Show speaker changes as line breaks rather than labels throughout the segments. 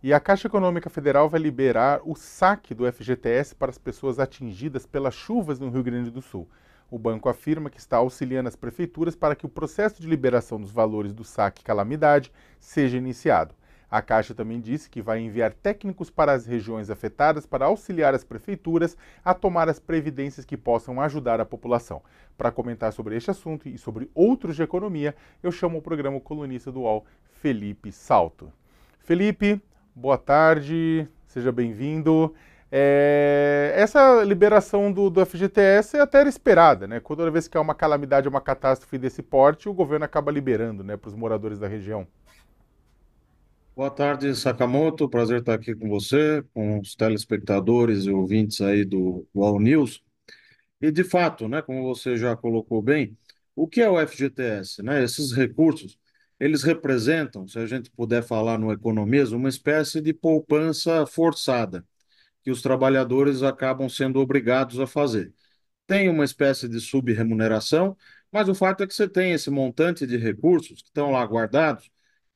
E a Caixa Econômica Federal vai liberar o saque do FGTS para as pessoas atingidas pelas chuvas no Rio Grande do Sul. O banco afirma que está auxiliando as prefeituras para que o processo de liberação dos valores do saque calamidade seja iniciado. A Caixa também disse que vai enviar técnicos para as regiões afetadas para auxiliar as prefeituras a tomar as previdências que possam ajudar a população. Para comentar sobre este assunto e sobre outros de economia, eu chamo o programa colunista do UOL, Felipe Salto. Felipe, boa tarde, seja bem-vindo. É, essa liberação do, do, FGTS é até era esperada, né? Toda vez que há uma calamidade, uma catástrofe desse porte, o governo acaba liberando né, para os moradores da região.
Boa tarde, Sakamoto. Prazer estar aqui com você, com os telespectadores e ouvintes aí do All News. E de fato, né, como você já colocou bem, o que é o FGTS? Né? Esses recursos eles representam, se a gente puder falar no economismo, uma espécie de poupança forçada que os trabalhadores acabam sendo obrigados a fazer. Tem uma espécie de subremuneração, mas o fato é que você tem esse montante de recursos que estão lá guardados,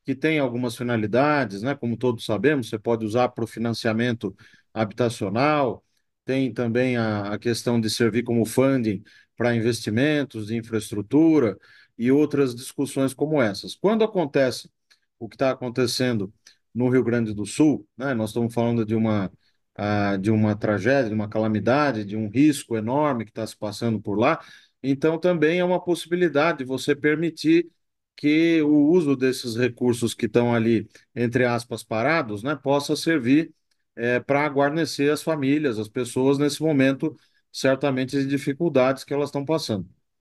que tem algumas finalidades, né? como todos sabemos, você pode usar para o financiamento habitacional, tem também a, a questão de servir como funding para investimentos de infraestrutura, e outras discussões como essas. Quando acontece o que está acontecendo no Rio Grande do Sul, né, nós estamos falando de uma, uh, de uma tragédia, de uma calamidade, de um risco enorme que está se passando por lá, então também é uma possibilidade de você permitir que o uso desses recursos que estão ali, entre aspas, parados, né, possa servir é, para guarnecer as famílias, as pessoas nesse momento certamente de dificuldades que elas estão passando.